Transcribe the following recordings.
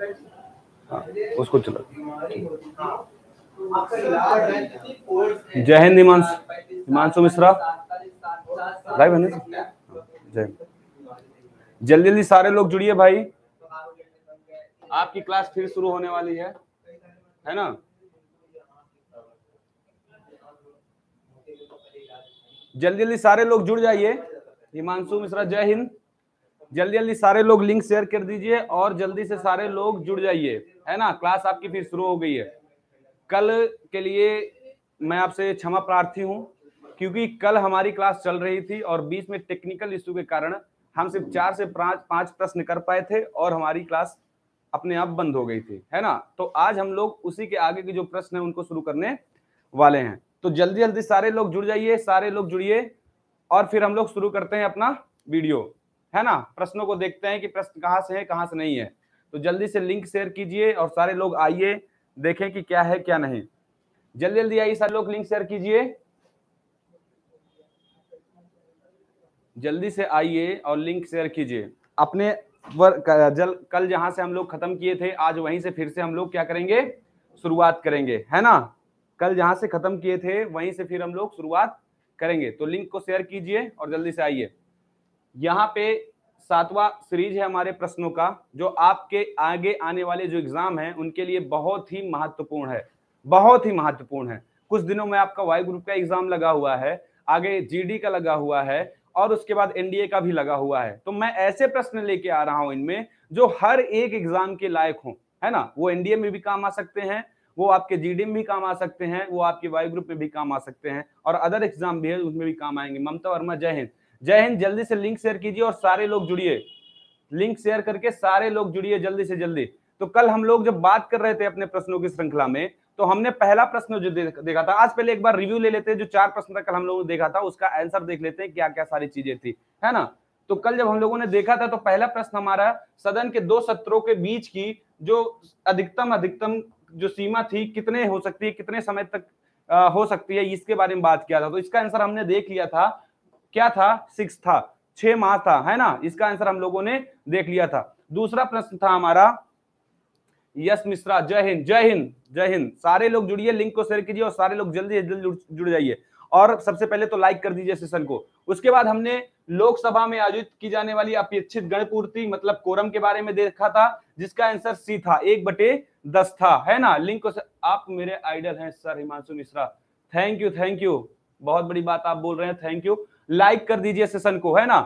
हाँ, उसको चलो जय हिंद हिमांश हिमांशु मिश्रा भाई बहन जय हिंद जल्दी जल्दी सारे लोग जुड़िए भाई आपकी क्लास फिर शुरू होने वाली है है ना जल्दी जल्दी सारे लोग जुड़ जाइए हिमांशु मिश्रा जय हिंद जल्दी जल्दी सारे लोग लिंक शेयर कर दीजिए और जल्दी से सारे लोग जुड़ जाइए है ना क्लास आपकी फिर शुरू हो गई है कल के लिए मैं आपसे क्षमा प्रार्थी हूँ क्योंकि कल हमारी क्लास चल रही थी और बीच में टेक्निकल इशू के कारण हम सिर्फ चार से पांच पांच प्रश्न कर पाए थे और हमारी क्लास अपने आप बंद हो गई थी है ना तो आज हम लोग उसी के आगे के जो प्रश्न है उनको शुरू करने वाले हैं तो जल्दी जल्दी सारे लोग जुड़ जाइए सारे लोग जुड़िए और फिर हम लोग शुरू करते हैं अपना वीडियो है ना प्रश्नों को देखते हैं कि प्रश्न कहाँ से है कहाँ से नहीं है तो जल्दी से लिंक शेयर कीजिए और सारे लोग आइए देखें कि क्या है क्या नहीं जल्दी जल्दी आइए सारे लोग लिंक शेयर कीजिए जल्दी से आइए और लिंक शेयर कीजिए अपने वर, जल कल जहां से हम लोग खत्म किए थे आज वहीं से फिर से हम लोग क्या करेंगे शुरुआत करेंगे है ना कल जहां से खत्म किए थे वहीं से फिर हम लोग शुरुआत करेंगे तो लिंक को शेयर कीजिए और जल्दी से आइए यहाँ पे सातवां सीरीज है हमारे प्रश्नों का जो आपके आगे आने वाले जो एग्जाम है उनके लिए बहुत ही महत्वपूर्ण है बहुत ही महत्वपूर्ण है कुछ दिनों में आपका वाई ग्रुप का एग्जाम लगा हुआ है आगे जीडी का लगा हुआ है और उसके बाद एनडीए का भी लगा हुआ है तो मैं ऐसे प्रश्न लेके आ रहा हूं इनमें जो हर एक एग्जाम के लायक हों है ना वो एनडीए में भी काम आ सकते हैं वो आपके जीडी में भी काम आ सकते हैं वो आपके वायु ग्रुप में भी काम आ सकते हैं और अदर एग्जाम भी है उसमें भी काम आएंगे ममता वर्मा जय हिंद जय हिंद जल्दी से लिंक शेयर कीजिए और सारे लोग जुड़िए लिंक शेयर करके सारे लोग जुड़िए जल्दी से जल्दी तो कल हम लोग जब बात कर रहे थे अपने प्रश्नों की श्रृंखला में तो हमने पहला प्रश्न जो देखा था आज पहले एक बार रिव्यू ले लेते हैं जो चार प्रश्न था कल हम लोगों ने देखा था उसका आंसर देख लेते हैं क्या क्या सारी चीजें थी है ना तो कल जब हम लोगों ने देखा था तो पहला प्रश्न हमारा सदन के दो सत्रों के बीच की जो अधिकतम अधिकतम जो सीमा थी कितने हो सकती है कितने समय तक आ, हो सकती है इसके बारे में बात किया था तो इसका आंसर हमने देख लिया था क्या था सिक्स था छह माह था है ना इसका आंसर हम लोगों ने देख लिया था दूसरा प्रश्न था हमारा यश मिश्रा जय हिंद जय हिंद जय हिंद सारे लोग जुड़िए लिंक को शेयर कीजिए और सारे लोग जल्दी से जल्दी जुड़ जाइए और सबसे पहले तो लाइक कर दीजिए सेशन को उसके बाद हमने लोकसभा में आयोजित की जाने वाली अपेक्षित गणपूर्ति मतलब कोरम के बारे में देखा था जिसका आंसर सी था एक बटे दस था है ना लिंक को आप मेरे आइडल हैं sir Himanshu Mishra thank you thank you बहुत बड़ी बात आप बोल रहे हैं थैंक यू लाइक कर दीजिए सेशन को है ना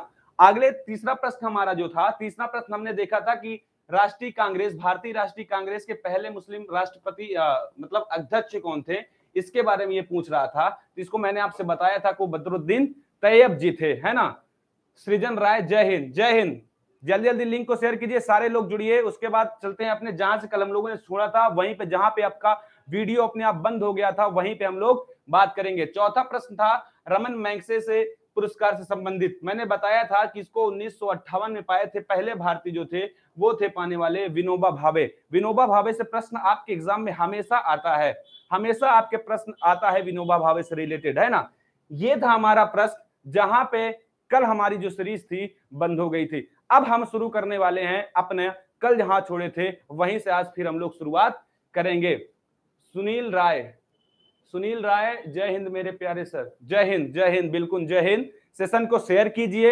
अगले तीसरा प्रश्न हमारा जो था तीसरा प्रश्न हमने देखा था कि राष्ट्रीय कांग्रेस भारतीय राष्ट्रीय कांग्रेस के पहले मुस्लिम राष्ट्रपति मतलब अध्यक्ष कौन थे इसके बारे में ये पूछ रहा था तो इसको मैंने आपसे बताया था को बद्रुद्दीन तैयब जी थे है ना सृजन राय जय हिंद जय हिंद जल्दी जल्दी लिंक को शेयर कीजिए सारे लोग जुड़िए उसके बाद चलते हैं अपने जहां से कल हम लोगों ने छोड़ा था वहीं पे जहां पे आपका वीडियो अपने आप बंद हो गया था वहीं पे हम लोग बात करेंगे चौथा प्रश्न था रमन मैंगसे से पुरस्कार से संबंधित मैंने बताया था कि इसको उन्नीस में पाए थे पहले भारतीय जो थे वो थे पाने वाले विनोबा भावे विनोबा भावे से प्रश्न आपके एग्जाम में हमेशा आता है हमेशा आपके प्रश्न आता है विनोबा भावे से रिलेटेड है ना ये था हमारा प्रश्न जहां पे कल हमारी जो सीरीज थी बंद हो गई थी अब हम शुरू करने वाले हैं अपने कल जहां छोड़े थे वहीं से आज फिर हम लोग शुरुआत करेंगे सुनील राय सुनील राय जय हिंद मेरे प्यारे सर जय हिंद जय हिंद बिल्कुल जय हिंद सेशन को शेयर कीजिए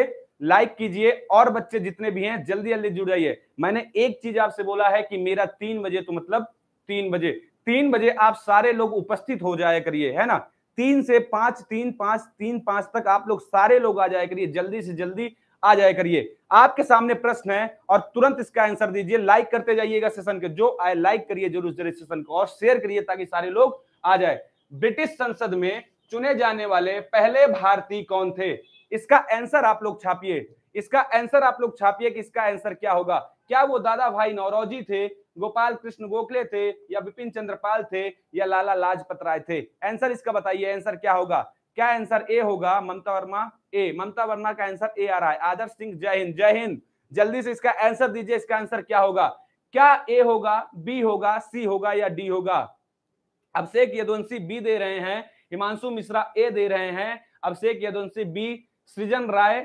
लाइक कीजिए और बच्चे जितने भी हैं जल्दी जल्दी जुड़ जाइए मैंने एक चीज आपसे बोला है कि मेरा तीन बजे तो मतलब तीन बजे तीन बजे आप सारे लोग उपस्थित हो जाया करिए है ना तीन से पांच तीन पांच तीन पांच तक आप लोग सारे लोग आ जाया करिए जल्दी से जल्दी आ जाया करिए आपके सामने प्रश्न है और तुरंत इसका आंसर दीजिए लाइक करते जाइएगा सेशन के जो आए लाइक करिए जरूर जरूर सेशन को और शेयर करिए ताकि सारे लोग आ जाए ब्रिटिश संसद में चुने जाने वाले पहले भारतीय कौन थे इसका आंसर आप लोग छापिए इसका आंसर आप लोग छापिए कि इसका आंसर क्या होगा क्या वो दादा भाई नौरोजी थे गोपाल कृष्ण गोखले थे या विपिन चंद्रपाल थे या लाला लाजपत राय थे आंसर इसका बताइए आंसर क्या होगा क्या आंसर ए होगा ममता वर्मा ए ममता वर्मा का आंसर ए आ रहा है आदर्श सिंह जय हिंद जय हिंद जल्दी से इसका आंसर दीजिए इसका आंसर क्या होगा क्या ए होगा बी होगा सी होगा या डी होगा अभिषेक यदुवंशी बी दे रहे हैं हिमांशु मिश्रा ए दे रहे हैं अभिषेक यदुवंशी बी सृजन राय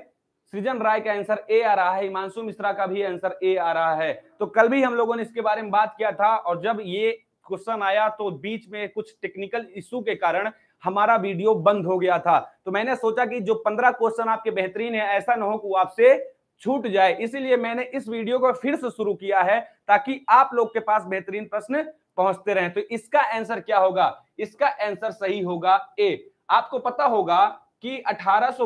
सृजन राय का आंसर ए आ रहा है हिमांशु मिश्रा का भी आंसर ए आ रहा है तो कल भी हम लोगों ने इसके बारे में बात किया था और जब ये क्वेश्चन आया तो बीच में कुछ टेक्निकल इशू के कारण हमारा वीडियो बंद हो गया था तो मैंने सोचा कि जो पंद्रह क्वेश्चन आपके बेहतरीन है ऐसा ना हो कि आपसे छूट जाए इसीलिए मैंने इस वीडियो को फिर से शुरू किया है ताकि आप लोग के पास बेहतरीन प्रश्न पहुंचते रहे तो इसका आंसर क्या होगा इसका आंसर सही होगा ए आपको पता होगा कि अठारह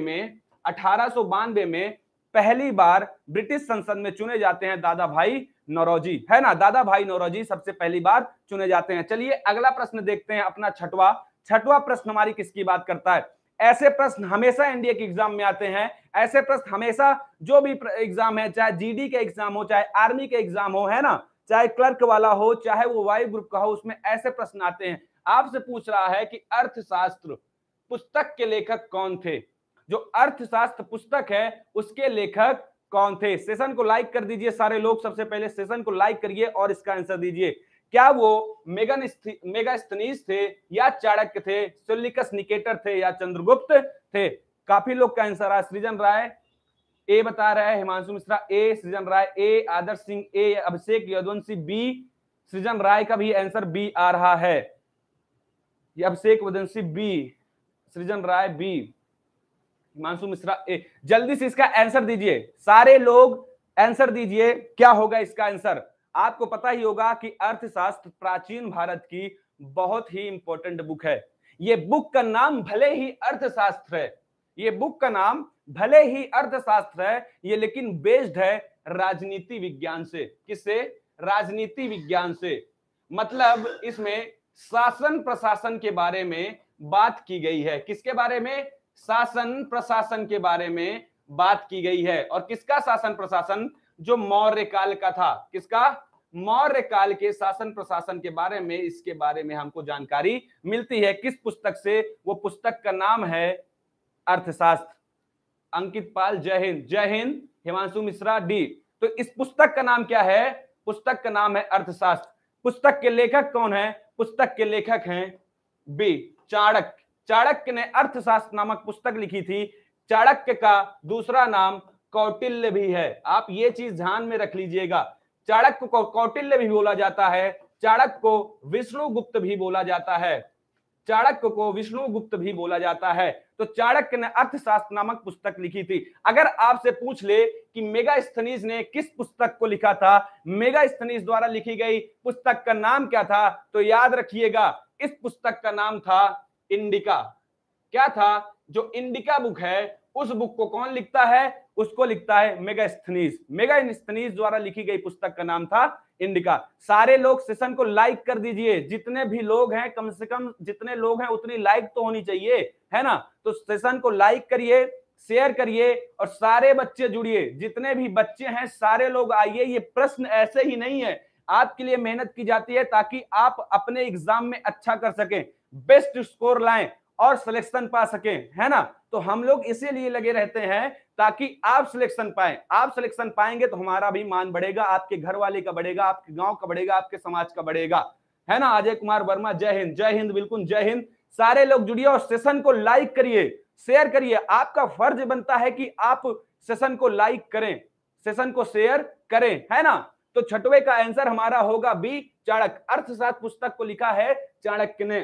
में अठारह में पहली बार ब्रिटिश संसद में चुने जाते हैं दादा भाई नौरोजी है ना दादा भाई नौरोजी सबसे पहली बार चुने जाते हैं चलिए अगला प्रश्न देखते हैं अपना छठवा छठवा प्रश्न हमारी किसकी बात करता है ऐसे प्रश्न हमेशा एनडीए के एग्जाम में आते हैं ऐसे प्रश्न हमेशा जो भी एग्जाम है चाहे जीडी के एग्जाम हो चाहे आर्मी के एग्जाम हो है ना चाहे क्लर्क वाला हो चाहे वो वायु ग्रुप का हो उसमें ऐसे प्रश्न आते हैं आपसे पूछ रहा है कि अर्थशास्त्र पुस्तक के लेखक कौन थे जो अर्थशास्त्र पुस्तक है उसके लेखक कौन थे सेशन को लाइक कर दीजिए सारे लोग सबसे पहले सेशन को लाइक करिए और इसका आंसर दीजिए क्या वो मेगन मेगा मेगास्थनीस थे या चाणक्य थे सुलिकस निकेटर थे या चंद्रगुप्त थे काफी लोग का आंसर आया सृजन राय ए बता रहा है Himanshu Mishra A Srijan Rai A Adarsh Singh A Abhishek Yaduvanshi B Srijan Rai का भी आंसर बी आ रहा है ये अभिषेक Vadanshi B Srijan Rai B Himanshu Mishra A जल्दी से इसका आंसर दीजिए सारे लोग आंसर दीजिए क्या होगा इसका आंसर आपको पता ही होगा कि अर्थशास्त्र प्राचीन भारत की बहुत ही इंपॉर्टेंट बुक है ये बुक का नाम भले ही अर्थशास्त्र है ये बुक का नाम भले ही अर्थशास्त्र है ये लेकिन बेस्ड है राजनीति विज्ञान से किससे राजनीति विज्ञान से मतलब इसमें शासन प्रशासन के बारे में बात की गई है किसके बारे में शासन प्रशासन के बारे में बात की गई है और किसका शासन प्रशासन जो मौर्य काल का था किसका मौर्य काल के शासन प्रशासन के बारे में इसके बारे में हमको जानकारी मिलती है किस पुस्तक से वो पुस्तक का नाम है अर्थशास्त्र अंकित पाल जय हिंद जय हिंद हिमांशु मिश्रा डी तो इस पुस्तक का नाम क्या है पुस्तक का नाम है अर्थशास्त्र पुस्तक के लेखक कौन है पुस्तक के लेखक हैं बी चाणक चाणक्य ने अर्थशास्त्र नामक पुस्तक लिखी थी चाणक्य का दूसरा नाम कौटिल्य भी है आप ये चीज ध्यान में रख लीजिएगा चाणक्य को कौटिल्य भी बोला जाता है चाणक्य को विष्णुगुप्त भी बोला जाता है चाणक्य को विष्णुगुप्त भी बोला जाता है तो चाणक्य ने अर्थशास्त्र नामक पुस्तक लिखी थी अगर आपसे पूछ ले कि मेगा स्थनीज ने किस पुस्तक को लिखा था मेगा स्थनीज द्वारा लिखी गई पुस्तक का नाम क्या था तो याद रखिएगा इस पुस्तक का नाम था इंडिका क्या था जो इंडिका बुक है उस बुक को कौन लिखता है उसको लिखता है मेगा स्थनीज मेगा स्थनीज द्वारा लिखी गई पुस्तक का नाम था इंडिका सारे लोग सेशन को लाइक कर दीजिए जितने भी लोग हैं कम से कम जितने लोग हैं उतनी लाइक तो होनी चाहिए है ना तो सेशन को लाइक करिए शेयर करिए और सारे बच्चे जुड़िए जितने भी बच्चे हैं सारे लोग आइए ये प्रश्न ऐसे ही नहीं है आपके लिए मेहनत की जाती है ताकि आप अपने एग्जाम में अच्छा कर सकें बेस्ट स्कोर लाएं और सिलेक्शन पा सके है ना तो हम लोग इसीलिए लगे रहते हैं ताकि आप सिलेक्शन पाए आप सिलेक्शन पाएंगे तो हमारा भी मान बढ़ेगा आपके घर वाले का बढ़ेगा आपके गांव का बढ़ेगा आपके समाज का बढ़ेगा है ना अजय कुमार वर्मा जय हिंद जय हिंद बिल्कुल जय हिंद सारे लोग जुड़िए और सेशन को लाइक करिए शेयर करिए आपका फर्ज बनता है कि आप सेशन को लाइक करें सेशन को शेयर करें है ना तो छठवे का आंसर हमारा होगा बी चाणक अर्थशास्त्र पुस्तक को लिखा है चाणक्य ने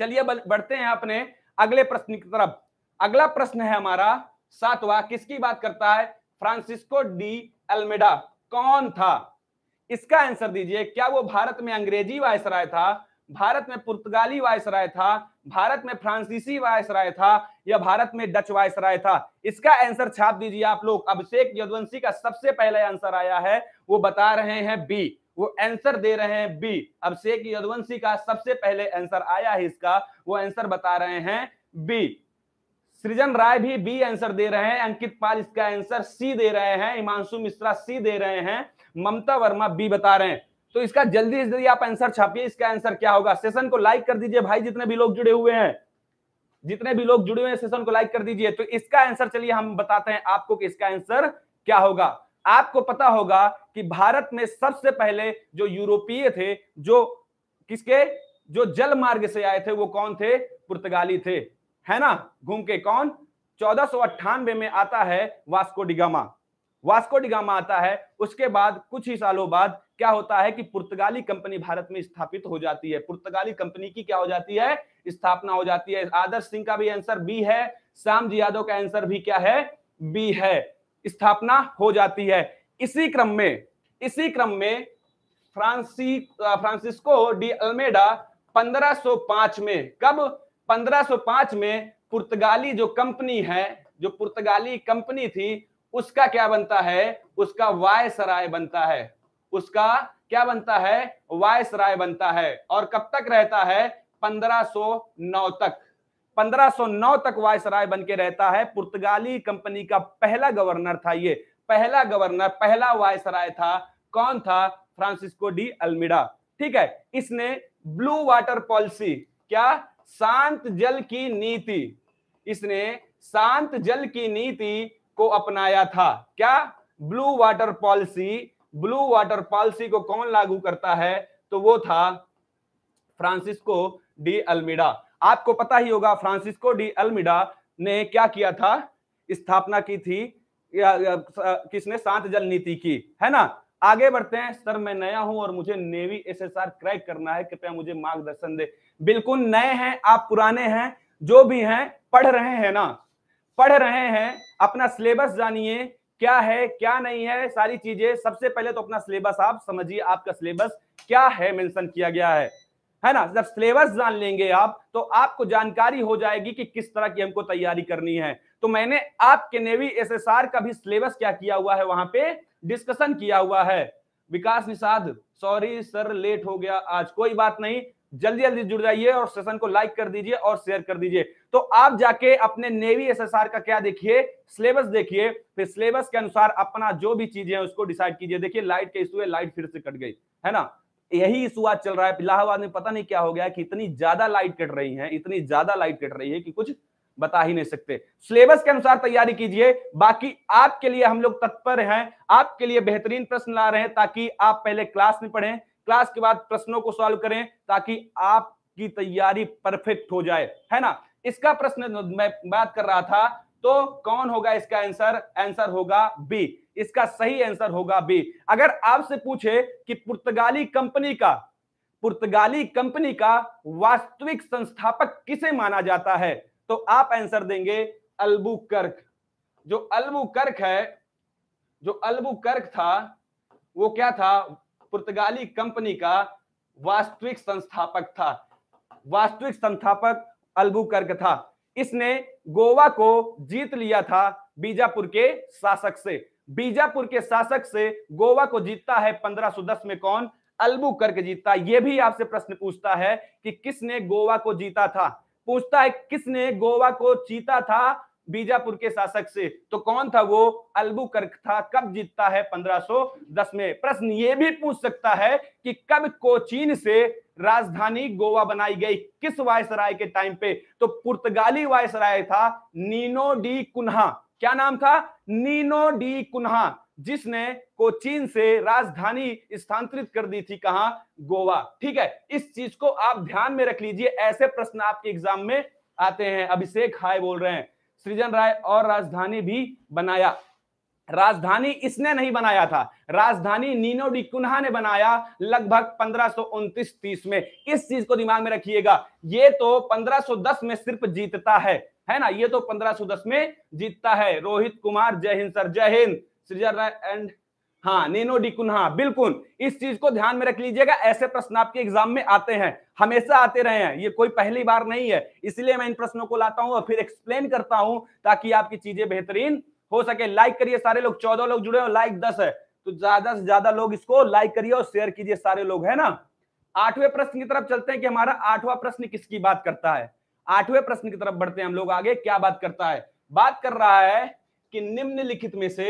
चलिए बढ़ते हैं अपने अगले प्रश्न की तरफ अगला प्रश्न है हमारा सातवा किसकी बात करता है फ्रांसिस्को डी अल्मेडा कौन था इसका आंसर दीजिए क्या वो भारत में अंग्रेजी वायसराय था भारत में पुर्तगाली वायसराय था भारत में फ्रांसीसी वायसराय था या भारत में डच वायसराय था इसका आंसर छाप दीजिए आप लोग अभिषेक यदवंशी का सबसे पहला आंसर आया है वो बता रहे हैं बी वो आंसर दे रहे हैं बी अब शेख यदवंशी का सबसे पहले आंसर आया है इसका वो आंसर बता रहे हैं बी सृजन राय भी बी आंसर दे रहे हैं अंकित पाल इसका आंसर सी दे रहे हैं हिमांशु मिश्रा सी दे रहे हैं ममता वर्मा बी बता रहे हैं तो इसका जल्दी जल्दी आप आंसर छापिए इसका आंसर क्या होगा सेशन को लाइक कर दीजिए भाई जितने भी लोग जुड़े हुए हैं जितने भी लोग जुड़े हुए हैं सेशन को लाइक कर दीजिए तो इसका आंसर चलिए हम बताते हैं आपको कि इसका आंसर क्या होगा आपको पता होगा कि भारत में सबसे पहले जो यूरोपीय थे जो किसके जो जल मार्ग से आए थे वो कौन थे पुर्तगाली थे है ना घूम के कौन चौदह में आता है वास्को डिगामा वास्को डिगामा आता है उसके बाद कुछ ही सालों बाद क्या होता है कि पुर्तगाली कंपनी भारत में स्थापित हो जाती है पुर्तगाली कंपनी की क्या हो जाती है स्थापना हो जाती है आदर्श सिंह का भी आंसर बी है श्याम जी यादव का आंसर भी क्या है बी है स्थापना हो जाती है इसी क्रम में इसी क्रम में फ्रांसी फ्रांसिस्को डी अल्मेडा 1505 में कब 1505 में पुर्तगाली जो कंपनी है जो पुर्तगाली कंपनी थी उसका क्या बनता है उसका वाय बनता है उसका क्या बनता है वायसराय बनता है और कब तक रहता है 1509 तक 1509 तक वायसराय बन के रहता है पुर्तगाली कंपनी का पहला गवर्नर था ये पहला गवर्नर पहला वायसराय था कौन था फ्रांसिस्को डी अल्मिडा ठीक है इसने ब्लू वाटर पॉलिसी क्या शांत जल की नीति इसने शांत जल की नीति को अपनाया था क्या blue water policy blue water policy को कौन लागू करता है तो वो था फ्रांसिस्को डी अल्मिडा आपको पता ही होगा फ्रांसिस्को डी अल्मिडा ने क्या किया था स्थापना की थी किसने शांत जल नीति की है ना आगे बढ़ते हैं सर मैं नया हूं और मुझे नेवी एसएसआर क्रैक करना है कृपया मुझे मार्गदर्शन दे बिल्कुल नए हैं आप पुराने हैं जो भी हैं पढ़ रहे हैं ना पढ़ रहे हैं अपना सिलेबस जानिए क्या है क्या नहीं है सारी चीजें सबसे पहले तो अपना सिलेबस आप समझिए आपका सिलेबस क्या है मेंशन किया गया है है ना जब सिलेबस जान लेंगे आप तो आपको जानकारी हो जाएगी कि किस तरह की हमको तैयारी करनी है तो मैंने आपके नेवी एसएसआर का भी सिलेबस क्या किया हुआ है वहां पे डिस्कशन किया हुआ है Vikas Nishad sorry sir late हो गया आज कोई बात नहीं जल्दी जल्दी जुड़ जाइए और सेशन को लाइक कर दीजिए और शेयर कर दीजिए तो आप जाके अपने नेवी एसएसआर का क्या देखिए सिलेबस देखिए फिर सिलेबस के अनुसार अपना जो भी चीजें हैं उसको डिसाइड कीजिए देखिए लाइट के इशू है लाइट फिर से कट गई है ना यही इशू आज चल रहा है इलाहाबाद में पता नहीं क्या हो गया कि इतनी ज्यादा लाइट कट रही है इतनी ज्यादा लाइट कट रही है कि कुछ बता ही नहीं सकते सिलेबस के अनुसार तैयारी कीजिए बाकी आपके लिए हम लोग तत्पर हैं आपके लिए बेहतरीन प्रश्न ला रहे हैं ताकि आप पहले क्लास में पढ़ें क्लास के बाद प्रश्नों को सॉल्व करें ताकि आपकी तैयारी परफेक्ट हो जाए है ना इसका प्रश्न मैं बात कर रहा था तो कौन होगा इसका आंसर आंसर होगा बी इसका सही आंसर होगा बी अगर आपसे पूछे कि पुर्तगाली कंपनी का पुर्तगाली कंपनी का वास्तविक संस्थापक किसे माना जाता है तो आप आंसर देंगे कर्क जो अलबू कर्क है जो अलबू कर्क था वो क्या था पुर्तगाली कंपनी का वास्तविक संस्थापक था वास्तविक संस्थापक कर्क था इसने गोवा को जीत लिया था बीजापुर के शासक से बीजापुर के शासक से गोवा को जीतता है 1510 में कौन कर्क जीतता यह भी आपसे प्रश्न पूछता है कि किसने गोवा को जीता था पूछता है किसने गोवा को जीता था बीजापुर के शासक से तो कौन था वो अल्बुकर्क था कब जीतता है 1510 में प्रश्न ये भी पूछ सकता है कि कब कोचीन से राजधानी गोवा बनाई गई किस वायसराय के टाइम पे तो पुर्तगाली वायसराय था नीनो डी कुन्हा क्या नाम था नीनो डी कुन्हा जिसने कोचीन से राजधानी स्थानांतरित कर दी थी कहा गोवा ठीक है इस चीज को आप ध्यान में रख लीजिए ऐसे प्रश्न आपके एग्जाम में आते हैं अभिषेक हाय बोल रहे हैं सृजन राय और राजधानी भी बनाया राजधानी इसने नहीं बनाया था राजधानी नीनो डी कुन्हा ने बनाया लगभग पंद्रह तीस में इस चीज को दिमाग में रखिएगा ये तो 1510 में सिर्फ जीतता है है ना ये तो 1510 में जीतता है रोहित कुमार जय हिंद सर जय हिंद सृजन राय एंड हाँ नीनो डिकुन हाँ बिल्कुल इस चीज को ध्यान में रख लीजिएगा ऐसे प्रश्न आपके एग्जाम में आते हैं हमेशा आते रहे हैं ये कोई पहली बार नहीं है इसलिए मैं इन प्रश्नों को लाता हूं और फिर एक्सप्लेन करता हूं ताकि आपकी चीजें बेहतरीन हो सके लाइक करिए सारे लोग चौदह लोग जुड़े हो लाइक दस है तो ज्यादा से ज्यादा लोग इसको लाइक करिए और शेयर कीजिए सारे लोग है ना आठवें प्रश्न की तरफ चलते हैं कि हमारा आठवां प्रश्न किसकी बात करता है आठवें प्रश्न की तरफ बढ़ते हैं हम लोग आगे क्या बात करता है बात कर रहा है कि निम्नलिखित में से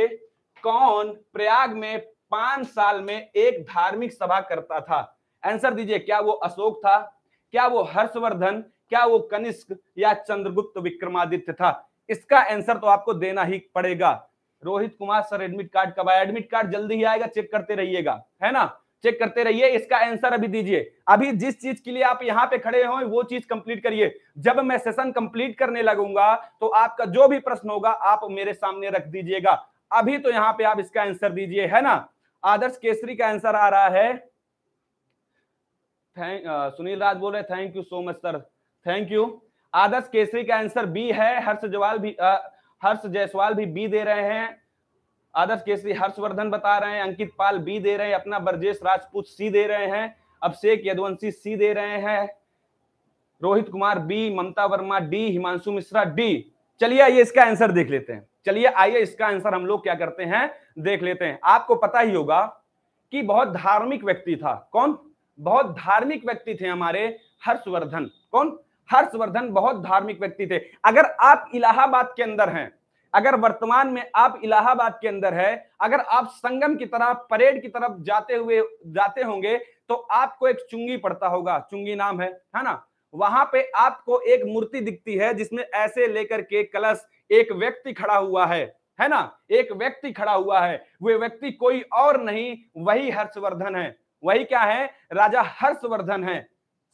कौन प्रयाग में पांच साल में एक धार्मिक सभा करता था आंसर दीजिए क्या वो अशोक था क्या वो हर्षवर्धन क्या वो कनिष्क या चंद्रगुप्त विक्रमादित्य था इसका आंसर तो आपको देना ही पड़ेगा Rohit Kumar sir admit card कब आया एडमिट कार्ड जल्दी ही आएगा चेक करते रहिएगा है ना चेक करते रहिए इसका आंसर अभी दीजिए अभी जिस चीज के लिए आप यहाँ पे खड़े हो वो चीज कंप्लीट करिए जब मैं सेशन कंप्लीट करने लगूंगा तो आपका जो भी प्रश्न होगा आप मेरे सामने रख दीजिएगा अभी तो यहां पे आप इसका आंसर दीजिए है ना आदर्श केसरी का आंसर आ रहा है थैंक सुनील राज बोल रहे thank you so much sir thank you Adarsh Kesari का आंसर बी है हर्ष जवाल भी आ, हर्ष जायसवाल भी बी दे रहे हैं आदर्श केसरी हर्षवर्धन बता रहे हैं अंकित पाल बी दे रहे हैं अपना ब्रजेश राजपूत सी दे रहे हैं अभिषेक यदवंशी सी दे रहे हैं Rohit Kumar B Mamta Verma D Himanshu Mishra D चलिए आइए इसका आंसर देख लेते हैं चलिए आइए इसका आंसर हम लोग क्या करते हैं देख लेते हैं आपको पता ही होगा कि बहुत धार्मिक व्यक्ति था कौन बहुत धार्मिक व्यक्ति थे हमारे हर्षवर्धन कौन हर्षवर्धन बहुत धार्मिक व्यक्ति थे अगर आप इलाहाबाद के अंदर हैं अगर वर्तमान में आप इलाहाबाद के अंदर है अगर आप संगम की तरफ परेड की तरफ जाते हुए जाते होंगे तो आपको एक चुंगी पड़ता होगा चुंगी नाम है है ना वहां पे आपको एक मूर्ति दिखती है जिसमें ऐसे लेकर के कलश एक व्यक्ति खड़ा हुआ है है ना एक व्यक्ति खड़ा हुआ है वे व्यक्ति कोई और नहीं वही हर्षवर्धन है वही क्या है राजा हर्षवर्धन है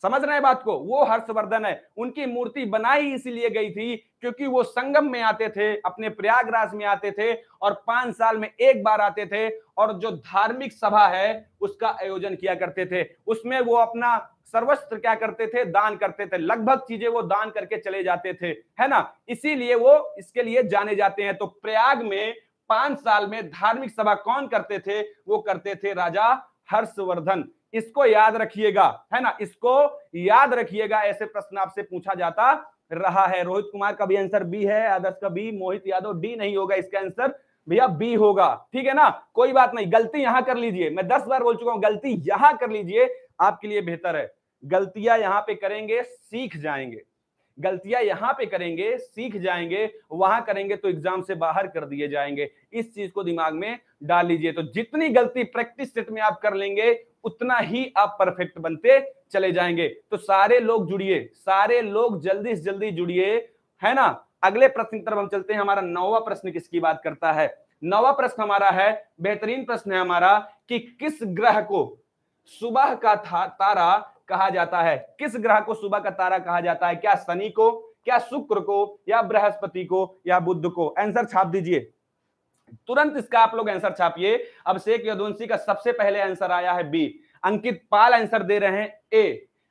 समझ रहे हैं बात को वो हर्षवर्धन है उनकी मूर्ति बनाई इसलिए गई थी क्योंकि वो संगम में आते थे अपने प्रयागराज में आते थे और पांच साल में एक बार आते थे और जो धार्मिक सभा है उसका आयोजन किया करते थे उसमें वो अपना सर्वस्त्र क्या करते थे दान करते थे लगभग चीजें वो दान करके चले जाते थे है ना इसीलिए वो इसके लिए जाने जाते हैं तो प्रयाग में पांच साल में धार्मिक सभा कौन करते थे वो करते थे राजा हर्षवर्धन इसको याद रखिएगा है ना इसको याद रखिएगा ऐसे प्रश्न आपसे पूछा जाता रहा है रोहित कुमार का भी आंसर बी है आदर्श का बी मोहित यादव डी नहीं होगा इसका आंसर भैया बी होगा ठीक है ना कोई बात नहीं गलती यहां कर लीजिए मैं दस बार बोल चुका हूं गलती यहां कर लीजिए आपके लिए बेहतर है गलतियां यहां पे करेंगे सीख जाएंगे गलतियां यहां पे करेंगे सीख जाएंगे वहां करेंगे तो एग्जाम से बाहर कर दिए जाएंगे इस चीज को दिमाग में डाल लीजिए तो जितनी गलती प्रैक्टिस सेट में आप कर लेंगे उतना ही आप परफेक्ट बनते चले जाएंगे तो सारे लोग जुड़िए सारे लोग जल्दी से जल्दी जुड़िए है ना अगले प्रश्न की तरफ हम चलते हैं हमारा नौवा प्रश्न किसकी बात करता है नवा प्रश्न हमारा है बेहतरीन प्रश्न है हमारा कि किस ग्रह को सुबह का था, तारा कहा जाता है किस ग्रह को सुबह का तारा कहा जाता है क्या शनि को क्या शुक्र को या बृहस्पति को या बुद्ध को आंसर छाप दीजिए तुरंत इसका आप लोग आंसर छापिए अब शेख यदुवंशी का सबसे पहले आंसर आया है बी अंकित पाल आंसर दे रहे हैं ए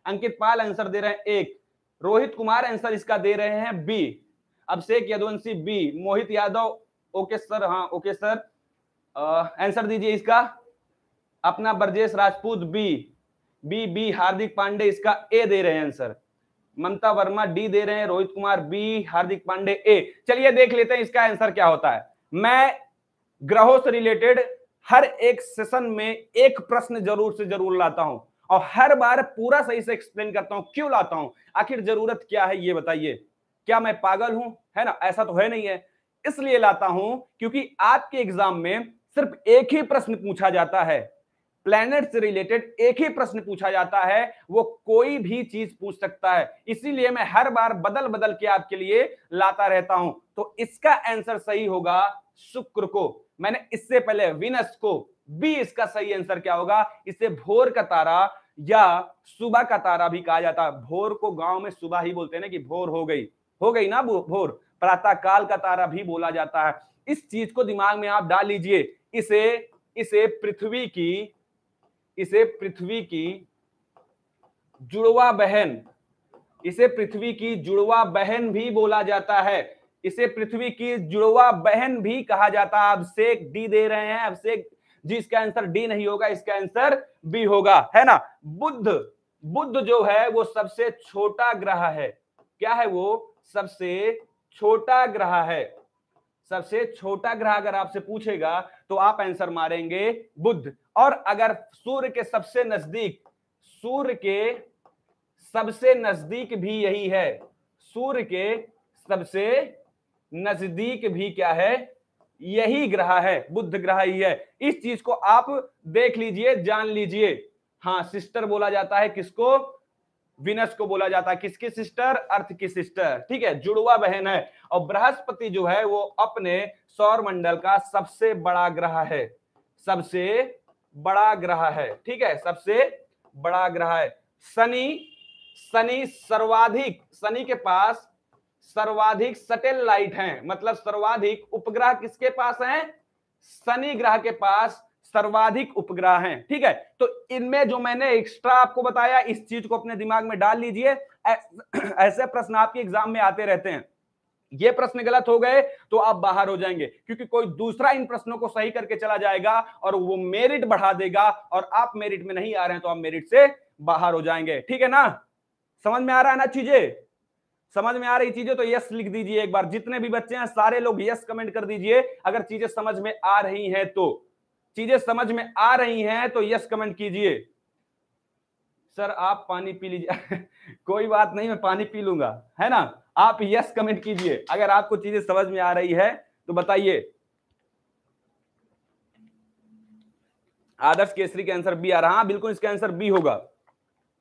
अंकित पाल आंसर दे रहे हैं एक रोहित कुमार आंसर इसका दे रहे हैं बी अब Shaikh Yaduvanshi B Mohit Yadav okay sir हाँ ओके सर आंसर दीजिए इसका अपना Brajesh Rajput B B B Hardik Pandey इसका ए दे रहे हैं आंसर ममता वर्मा डी दे रहे हैं रोहित कुमार बी हार्दिक पांडे ए चलिए देख लेते हैं इसका आंसर क्या होता है मैं ग्रहों से रिलेटेड हर एक सेशन में एक प्रश्न जरूर से जरूर लाता हूं और हर बार पूरा सही से एक्सप्लेन करता हूं क्यों लाता हूं आखिर जरूरत क्या है ये बताइए क्या मैं पागल हूं है ना ऐसा तो है नहीं है इसलिए लाता हूं क्योंकि आपके एग्जाम में सिर्फ एक ही प्रश्न पूछा जाता है प्लैनेट से रिलेटेड एक ही प्रश्न पूछा जाता है वो कोई भी चीज पूछ सकता है इसीलिए मैं हर बार बदल बदल के आपके लिए लाता रहता हूं तो इसका आंसर सही होगा शुक्र को मैंने इससे पहले विनस को बी इसका सही आंसर क्या होगा इसे भोर का तारा या सुबह का तारा भी कहा जाता है भोर को गांव में सुबह ही बोलते हैं ना कि भोर हो गई हो गई ना भोर प्रातः काल का तारा भी बोला जाता है इस चीज को दिमाग में आप डाल लीजिए इसे इसे पृथ्वी की इसे पृथ्वी की जुड़वा बहन इसे पृथ्वी की जुड़वा बहन भी बोला जाता है इसे पृथ्वी की जुड़वा बहन भी कहा जाता है अभिषेक डी दे रहे हैं अभिषेक जी इसका आंसर डी नहीं होगा इसका आंसर बी होगा है ना बुद्ध बुद्ध जो है वो सबसे छोटा ग्रह है क्या है वो सबसे छोटा ग्रह है सबसे छोटा ग्रह अगर आपसे पूछेगा तो आप आंसर मारेंगे बुद्ध और अगर सूर्य के सबसे नजदीक सूर्य के सबसे नजदीक भी यही है सूर्य के सबसे नजदीक भी क्या है यही ग्रह है बुद्ध ग्रह ही है इस चीज को आप देख लीजिए जान लीजिए हाँ सिस्टर बोला जाता है किसको विनस को बोला जाता है किसकी सिस्टर अर्थ की सिस्टर ठीक है जुड़वा बहन है और बृहस्पति जो है वो अपने सौर मंडल का सबसे बड़ा ग्रह है सबसे बड़ा ग्रह है ठीक है सबसे बड़ा ग्रह है शनि शनि सर्वाधिक शनि के पास सर्वाधिक सैटेलाइट हैं मतलब सर्वाधिक उपग्रह किसके पास हैं शनि ग्रह के पास सर्वाधिक उपग्रह हैं ठीक है तो इनमें जो मैंने एक्स्ट्रा आपको बताया इस चीज को अपने दिमाग में डाल लीजिए ऐसे प्रश्न आपके एग्जाम में आते रहते हैं ये प्रश्न गलत हो गए तो आप बाहर हो जाएंगे क्योंकि कोई दूसरा इन प्रश्नों को सही करके चला जाएगा और वो मेरिट बढ़ा देगा और आप मेरिट में नहीं आ रहे हैं तो आप मेरिट से बाहर हो जाएंगे ठीक है ना समझ में आ रहा है ना चीजें समझ में आ रही चीजें तो यस लिख दीजिए एक बार जितने भी बच्चे हैं सारे लोग यस कमेंट कर दीजिए अगर चीजें समझ में आ रही हैं तो चीजें समझ में आ रही हैं तो यस कमेंट कीजिए सर आप पानी पी लीजिए कोई बात नहीं मैं पानी पी लूंगा है ना आप यस कमेंट कीजिए अगर आपको चीजें समझ में आ रही है तो बताइए आदर्श केसरी का आंसर बी आ रहा हाँ बिल्कुल इसका आंसर बी होगा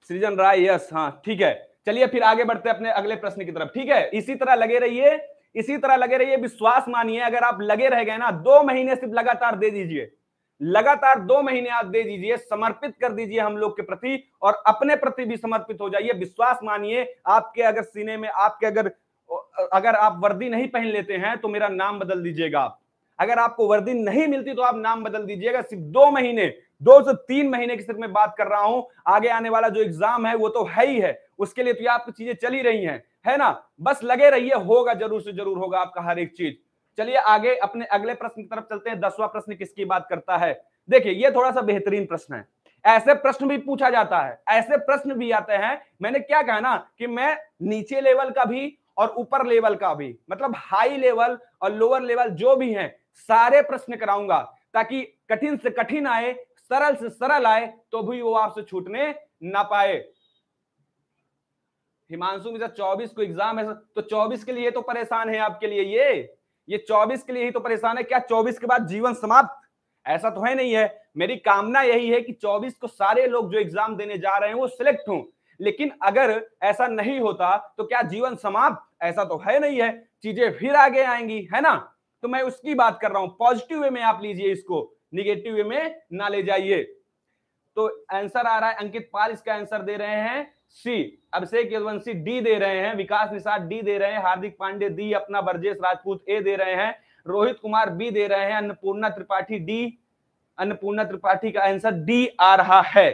सृजन राय यस हाँ ठीक है चलिए फिर आगे बढ़ते हैं अपने अगले प्रश्न की तरफ ठीक है इसी तरह लगे रहिए इसी तरह लगे रहिए विश्वास मानिए अगर आप लगे रह गए ना दो महीने सिर्फ लगातार दे दीजिए लगातार दो महीने आप दे दीजिए समर्पित कर दीजिए हम लोग के प्रति और अपने प्रति भी समर्पित हो जाइए विश्वास मानिए आपके अगर सीने में आपके अगर अगर आप वर्दी नहीं पहन लेते हैं तो मेरा नाम बदल दीजिएगा आप अगर आपको वर्दी नहीं मिलती तो आप नाम बदल दीजिएगा सिर्फ दो महीने दो से तीन महीने की सिर्फ मैं बात कर रहा हूं आगे आने वाला जो एग्जाम है वो तो है ही है उसके लिए तो ये आपकी तो चीजें चली रही हैं है ना बस लगे रहिए होगा जरूर से जरूर होगा आपका हर एक चीज चलिए आगे अपने अगले प्रश्न की तरफ चलते हैं दसवा प्रश्न किसकी बात करता है देखिए ये थोड़ा सा बेहतरीन प्रश्न है ऐसे प्रश्न भी पूछा जाता है ऐसे प्रश्न भी आते हैं मैंने क्या कहा ना कि मैं नीचे लेवल का भी और ऊपर लेवल का भी मतलब हाई लेवल और लोअर लेवल जो भी हैं सारे प्रश्न कराऊंगा ताकि कठिन से कठिन आए सरल से सरल आए तो भी वो आपसे छूटने ना पाए हिमांशु मिश्रा 24 को एग्जाम है तो 24 के लिए तो परेशान है आपके लिए ये ये 24 के लिए ही तो परेशान है क्या 24 के बाद जीवन समाप्त ऐसा तो है नहीं है मेरी कामना यही है कि 24 को सारे लोग जो एग्जाम देने जा रहे हैं वो सिलेक्ट हों लेकिन अगर ऐसा नहीं होता तो क्या जीवन समाप्त ऐसा तो है नहीं है चीजें फिर आगे आएंगी है ना तो मैं उसकी बात कर रहा हूं पॉजिटिव वे में आप लीजिए इसको निगेटिव वे में ना ले जाइए तो आंसर आ रहा है अंकित पाल इसका आंसर दे रहे हैं सी अभिषेक यदवंशी डी दे रहे हैं विकास निषाद डी दे रहे हैं हार्दिक पांडे डी अपना ब्रजेश राजपूत ए दे रहे हैं रोहित कुमार बी दे रहे हैं अन्नपूर्णा त्रिपाठी डी अन्नपूर्णा त्रिपाठी का आंसर डी आ रहा है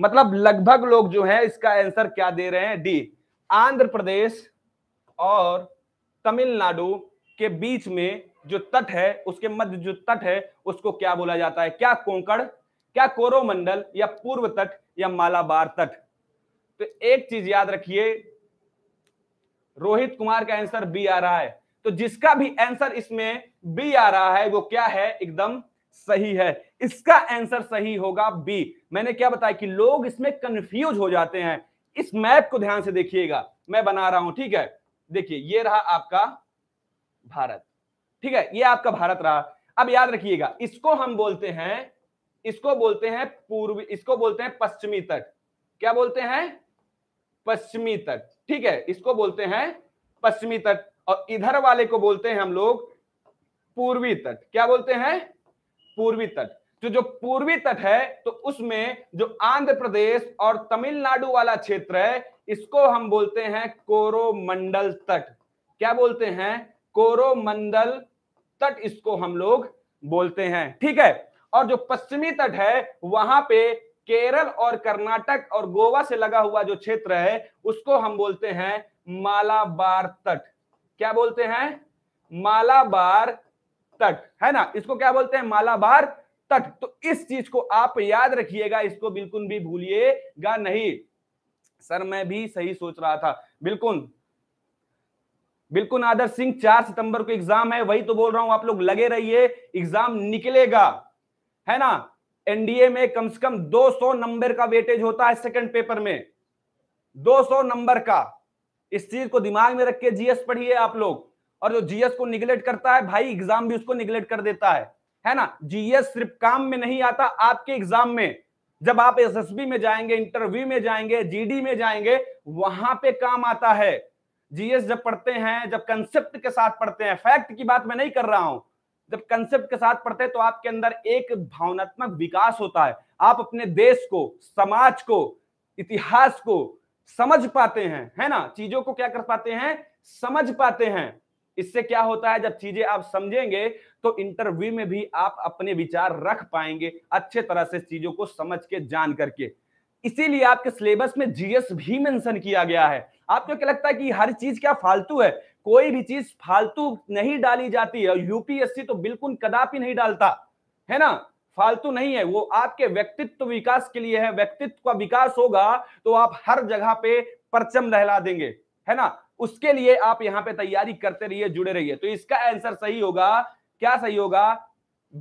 मतलब लगभग लोग जो है इसका आंसर क्या दे रहे हैं डी आंध्र प्रदेश और तमिलनाडु के बीच में जो तट है उसके मध्य जो तट है उसको क्या बोला जाता है क्या कोंकड़ क्या कोरोमंडल या पूर्व तट या मालाबार तट तो एक चीज याद रखिए रोहित कुमार का आंसर बी आ रहा है तो जिसका भी आंसर इसमें बी आ रहा है वो क्या है एकदम सही है इसका आंसर सही होगा बी मैंने क्या बताया कि लोग इसमें कंफ्यूज हो जाते हैं इस मैप को ध्यान से देखिएगा मैं बना रहा हूं ठीक है देखिए ये रहा आपका भारत ठीक है ये आपका भारत रहा अब याद रखिएगा इसको हम बोलते हैं इसको बोलते हैं पूर्व इसको बोलते हैं पश्चिमी तट क्या बोलते हैं पश्चिमी तट ठीक है इसको बोलते हैं पश्चिमी तट और इधर वाले को बोलते हैं हम लोग पूर्वी तट क्या बोलते हैं पूर्वी तट तो जो पूर्वी तट है तो उसमें जो आंध्र प्रदेश और तमिलनाडु वाला क्षेत्र है इसको हम बोलते हैं कोरोमंडल तट क्या बोलते हैं कोरोमंडल तट इसको हम लोग बोलते हैं ठीक है और जो पश्चिमी तट है वहां पे केरल और कर्नाटक और गोवा से लगा हुआ जो क्षेत्र है उसको हम बोलते हैं मालाबार तट क्या बोलते हैं मालाबार तट है ना इसको क्या बोलते हैं मालाबार तट तो इस चीज को आप याद रखिएगा इसको बिल्कुल भी भूलिएगा नहीं सर मैं भी सही सोच रहा था बिल्कुल बिल्कुल आदर सिंह चार सितंबर को एग्जाम है वही तो बोल रहा हूं आप लोग लगे रहिए एग्जाम निकलेगा है ना एनडीए में कम से कम 200 नंबर का वेटेज होता है सेकंड पेपर में 200 नंबर का इस चीज को दिमाग में रख के जीएस पढ़िए आप लोग और जो जीएस को निगलेक्ट करता है भाई एग्जाम भी उसको निगलेक्ट कर देता है है ना जीएस सिर्फ काम में नहीं आता आपके एग्जाम में जब आप एसएसबी में जाएंगे इंटरव्यू में जाएंगे जीडी में जाएंगे वहां पे काम आता है जीएस जब पढ़ते हैं जब कंसेप्ट के साथ पढ़ते हैं फैक्ट की बात मैं नहीं कर रहा हूं जब कंसेप्ट के साथ पढ़ते हैं तो आपके अंदर एक भावनात्मक विकास होता है आप अपने देश को समाज को इतिहास को समझ पाते हैं है ना चीजों को क्या कर पाते हैं समझ पाते हैं इससे क्या होता है जब चीजें आप समझेंगे तो इंटरव्यू में भी आप अपने विचार रख पाएंगे अच्छे तरह से चीजों को समझ के जान करके इसीलिए आपके सिलेबस में जीएस भी मेंशन किया गया है आपको क्या लगता है कि हर चीज क्या फालतू है कोई भी चीज फालतू नहीं डाली जाती है यूपीएससी तो बिल्कुल कदापि नहीं डालता है ना फालतू नहीं है वो आपके व्यक्तित्व विकास के लिए है व्यक्तित्व का विकास होगा तो आप हर जगह पे परचम लहला देंगे है ना उसके लिए आप यहां पे तैयारी करते रहिए जुड़े रहिए तो इसका आंसर सही होगा क्या सही होगा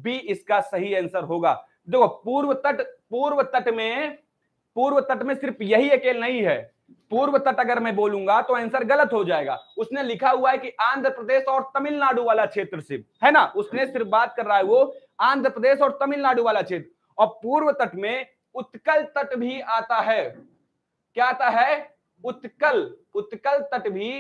बी इसका सही आंसर होगा देखो पूर्व तट पूर्व तट में पूर्व तट में सिर्फ यही अकेल नहीं है पूर्व तट अगर मैं बोलूंगा तो आंसर गलत हो जाएगा उसने लिखा हुआ है कि आंध्र प्रदेश और तमिलनाडु वाला क्षेत्र सिर्फ है ना उसने सिर्फ बात कर रहा है वो आंध्र प्रदेश और तमिलनाडु वाला क्षेत्र और पूर्व तट में उत्कल तट भी आता है क्या आता है उत्कल उत्कल तट भी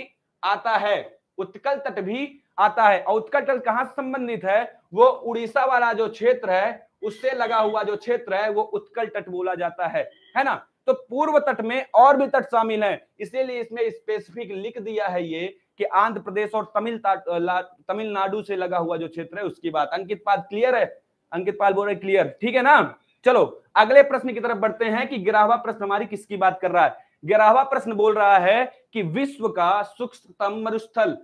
आता है उत्कल तट भी आता है और उत्कल तट कहां संबंधित है वो उड़ीसा वाला जो क्षेत्र है उससे लगा हुआ जो क्षेत्र है वो उत्कल तट बोला जाता है है ना तो पूर्व तट में और भी तट शामिल है इसीलिए इसमें स्पेसिफिक लिख दिया है ये कि आंध्र प्रदेश और तमिल तमिलनाडु से लगा हुआ जो क्षेत्र है उसकी बात अंकित पाल क्लियर है अंकित पाल बोल रहे क्लियर ठीक है ना चलो अगले प्रश्न की तरफ बढ़ते हैं कि गिरावा प्रश्न हमारी किसकी बात कर रहा है गिरावा प्रश्न बोल रहा है कि विश्व का सूक्ष्मतम मरुस्थल